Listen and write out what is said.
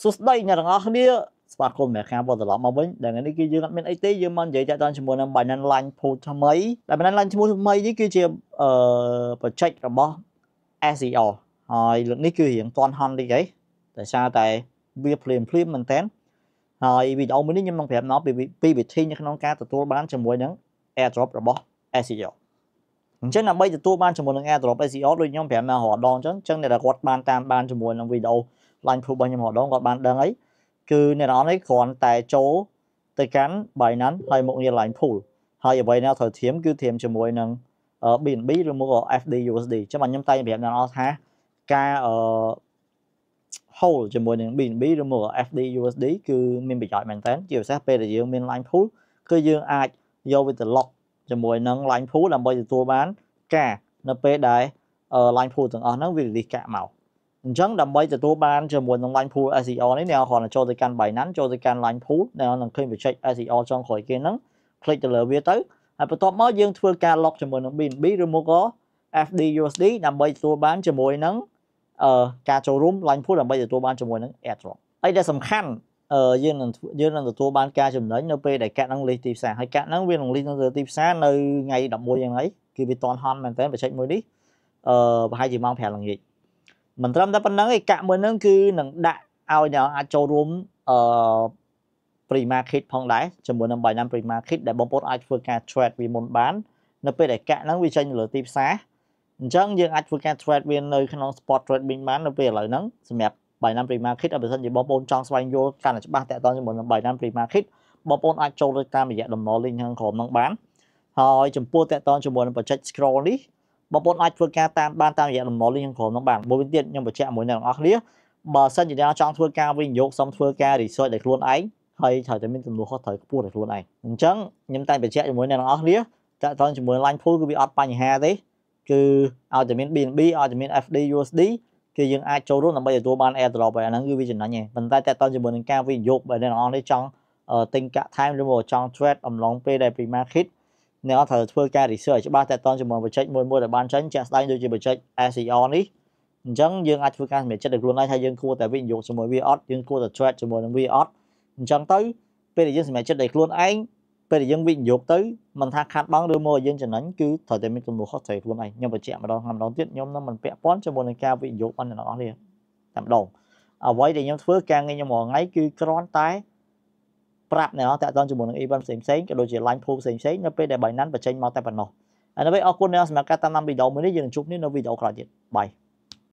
សួស្តីអ្នកទាំងអស់គ្នា ស្វាគមន៍អ្នកខាងបត្រឡប់មកវិញដែលថ្ងៃនេះគឺយើងអត់មានអីទេយើងមកនិយាយតាក់ទងជាមួយនឹង Binance Line Pool ថ្មីដែល Binance Line ឈ្មោះថ្មីនេះគឺជាអឺ project របស់ SEO ហើយលើកនេះគឺរៀងតាន់ហន់តិចហីតែសារតែវាភ្លាមភ្លាមមែនតើហើយវីដេអូមួយនេះខ្ញុំនឹងប្រាប់ដល់ពីវិធីនៅក្នុងការទទួលបានជាមួយនឹង AirDrop របស់ SEO អញ្ចឹងដើម្បីទទួលបានជាមួយនឹង AirDrop SEO ដូចខ្ញុំប្រាប់មករាល់ដងអញ្ចឹងអញ្ចឹងអ្នកដែលគាត់បានតាមបានជាមួយនឹងវីដេអូ line proof របស់ខ្ញុំម្ដងគាត់បានដឹងអីគឺអ្នកនរនេះគ្រាន់តែចូលទៅកាន់ Binance ហើយមកងារ line pool ហើយអ្វីដែលត្រូវធៀមគឺធៀមជាមួយនឹង BNB ឬមក FD USD ចាំខ្ញុំតែប្រាប់អ្នកនរថាការអឺ hold ជាមួយនឹង BNB ឬមក FD USD គឺមានប្រយោជន៍មែនតើជាពិសេសពេលដែលយើងមាន line pool គឺយើងអាចយកវាទៅ lock ជាមួយនឹង line pool ដើម្បីទទួលបានការនៅពេលដែល line pool ទាំងអស់ហ្នឹងវា release កាក់មកអញ្ចឹងដើម្បីទទួលបានជាមួយនឹង line pool SEO នេះអ្នកគ្រាន់តែចូលទៅកាន់ Binance ចូលទៅកាន់ line pool អ្នកនឹងឃើញ project SEO ចុងក្រោយគេហ្នឹង click ទៅលើវាទៅហើយបន្ទាប់មកយើងធ្វើការ log ជាមួយនឹង BNB ឬមកក៏ FD USD ដើម្បីទទួលបានជាមួយនឹងអឺការចូលរួម line pool ដើម្បីទទួលបានជាមួយនឹង airdrop ហើយដែលសំខាន់អឺយើងនឹងយើងនឹងទទួលបានការចំណេញនៅពេលដែលកាក់ហ្នឹងលេសទីផ្សារហើយកាក់ហ្នឹងវានឹងលេសនៅទីផ្សារនៅថ្ងៃ11យ៉ាងហ្នឹងគឺវាតន់ហន់មែនតើបច្ចេកមួយនេះអឺប្រហែលជាម៉ោង5ល្ងាចមិនត្រឹមតែប៉ុណ្្នឹងឯកាក់មួយហ្នឹងគឺនឹងដាក់ឲ្យអ្នកអាចចូលរួមអឺ pre market ផងដែរជាមួយនឹង Binance pre market ដែលបងប្អូនអាចធ្វើការ trade វាមុនបាននៅពេលដែលកាក់ហ្នឹងវាចេញលើទីផ្សារអញ្ចឹងយើងអាចធ្វើការ trade វានៅក្នុង spot trading បាននៅពេលឥឡូវហ្នឹងសម្រាប់ Binance Pre Market បើសិនជាបងប្អូនចង់ស្វែងយល់កាន់តែច្បាស់តាក់ទងជាមួយនឹង Binance Pre Market បងប្អូនអាចចូលទៅតាមរយៈដំណរ link ខាងក្រោមហ្នឹងបានហើយចំពោះតាក់ទងជាមួយនឹង project scroll នេះបងប្អូនអាចធ្វើការតាមបានតាមរយៈលំនៅលេខខាងក្រោមនោះបានមួយវិញទៀតខ្ញុំបញ្ជាក់មួយអ្នកទាំងអស់គ្នាបើសិនជាអ្នកចង់ធ្វើការវិនិយោគសូមធ្វើការ research ដោយខ្លួនឯងហើយត្រូវតែមានទំនួលខុសត្រូវខ្ពស់ដោយខ្លួនឯងអញ្ចឹងខ្ញុំតែបញ្ជាក់ជាមួយអ្នកទាំងអស់គ្នាតើតើជាមួយ line pool គឺវាអត់បញ្ហាទេគឺឲ្យតែមាន BNB ឲ្យតែមាន FD USD គឺយើងអាចចូលរួមដើម្បីទទួលបាន airdrop ហើយអាហ្នឹងគឺវាចំណេញឯងប៉ុន្តែតើតើជាមួយនឹងការវិនិយោគបើអ្នកទាំងអស់នេះចង់ទិញកាក់ថែមឬមកចង់ trade អំឡុងពេលដែល pre market អ្នកត្រូវធ្វើការ research ច្បាស់តទៅជាមួយបច្ចេកមួយមួយដែលបានចេញជាក់ស្ដែងដូចជាបច្ចេក SEO នេះអញ្ចឹងយើងអាចធ្វើការសម្រេចចិត្តដល់ខ្លួនឯងថាយើងគួរតែវិនិយោគជាមួយវាអត់យើងគួរតែ trade ជាមួយនឹងវាអត់អញ្ចឹងទៅពេលដែលយើងសម្រេចចិត្តដល់ខ្លួនឯងពេលដែលយើងវិនិយោគទៅមិនថាខាត់បងឬមកយើងចំណេញគឺត្រូវតែមានទំនួលខុសត្រូវខ្លួនឯងខ្ញុំបញ្ជាក់ម្ដងម្ដងទៀតខ្ញុំនឹងមិនពាក់ព័ន្ធជាមួយនឹងការវិនិយោគអនទាំងអស់នេះតែម្ដងអ្វីដែលខ្ញុំធ្វើការងារខ្ញុំរាល់ថ្ងៃគឺគ្រាន់តែប្រាប់អ្នកនរតាក់ទងជាមួយនឹង event ផ្សេងផ្សេងក៏ដូចជា line pool ផ្សេងផ្សេងនៅពេលដែល Binance បញ្ចេញមកតែប៉ុណ្ណោះហើយនៅពេលអរគុណអ្នកសម្រាប់ការតាមដានវីដេអូមួយនេះយើងនឹងជួបគ្នានៅវីដេអូក្រោយទៀតបាយ